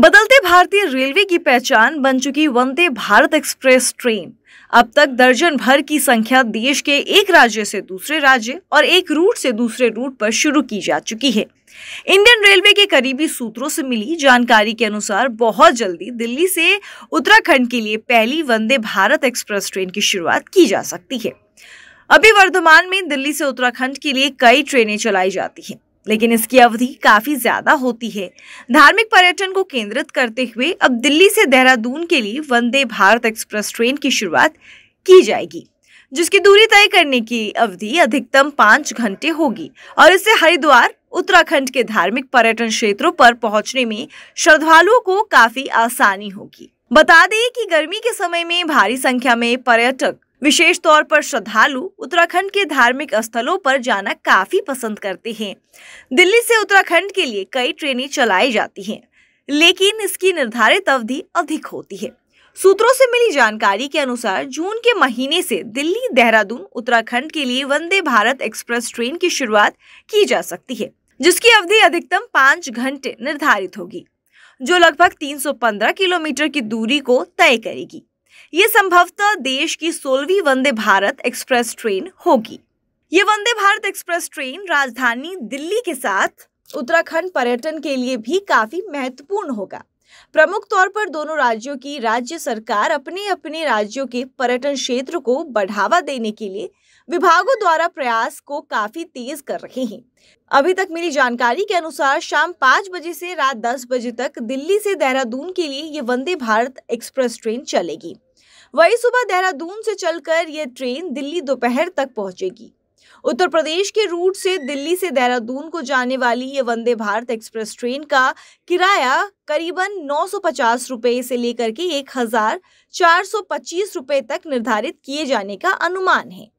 बदलते भारतीय रेलवे की पहचान बन चुकी वंदे भारत एक्सप्रेस ट्रेन अब तक दर्जन भर की संख्या देश के एक राज्य से दूसरे राज्य और एक रूट से दूसरे रूट पर शुरू की जा चुकी है इंडियन रेलवे के करीबी सूत्रों से मिली जानकारी के अनुसार बहुत जल्दी दिल्ली से उत्तराखंड के लिए पहली वंदे भारत एक्सप्रेस ट्रेन की शुरुआत की जा सकती है अभी वर्धमान में दिल्ली से उत्तराखंड के लिए कई ट्रेनें चलाई जाती हैं लेकिन इसकी अवधि काफ़ी ज़्यादा होती है धार्मिक पर्यटन को केंद्रित करते हुए अब दिल्ली से देहरादून के लिए वंदे भारत एक्सप्रेस ट्रेन की शुरुआत की जाएगी जिसकी दूरी तय करने की अवधि अधिकतम पाँच घंटे होगी और इससे हरिद्वार उत्तराखंड के धार्मिक पर्यटन क्षेत्रों पर पहुंचने में श्रद्धालुओं को काफ़ी आसानी होगी बता दें कि गर्मी के समय में भारी संख्या में पर्यटक विशेष तौर पर श्रद्धालु उत्तराखंड के धार्मिक स्थलों पर जाना काफी पसंद करते हैं दिल्ली से उत्तराखंड के लिए कई ट्रेनें चलाई जाती हैं लेकिन इसकी निर्धारित अवधि अधिक होती है सूत्रों से मिली जानकारी के अनुसार जून के महीने से दिल्ली देहरादून उत्तराखंड के लिए वंदे भारत एक्सप्रेस ट्रेन की शुरुआत की जा सकती है जिसकी अवधि अधिकतम पाँच घंटे निर्धारित होगी जो लगभग 315 किलोमीटर की दूरी को तय करेगी ये संभवतः देश की सोलहवीं वंदे भारत एक्सप्रेस ट्रेन होगी ये वंदे भारत एक्सप्रेस ट्रेन राजधानी दिल्ली के साथ उत्तराखंड पर्यटन के लिए भी काफी महत्वपूर्ण होगा प्रमुख तौर पर दोनों राज्यों की राज्य सरकार अपने अपने राज्यों के पर्यटन क्षेत्र को बढ़ावा देने के लिए विभागों द्वारा प्रयास को काफी तेज कर रहे हैं अभी तक मिली जानकारी के अनुसार शाम पाँच बजे से रात दस बजे तक दिल्ली से देहरादून के लिए ये वंदे भारत एक्सप्रेस ट्रेन चलेगी वही सुबह देहरादून से चलकर यह ट्रेन दिल्ली दोपहर तक पहुंचेगी उत्तर प्रदेश के रूट से दिल्ली से देहरादून को जाने वाली ये वंदे भारत एक्सप्रेस ट्रेन का किराया करीबन नौ सौ पचास रुपए से लेकर के एक हजार चार सौ पच्चीस रुपए तक निर्धारित किए जाने का अनुमान है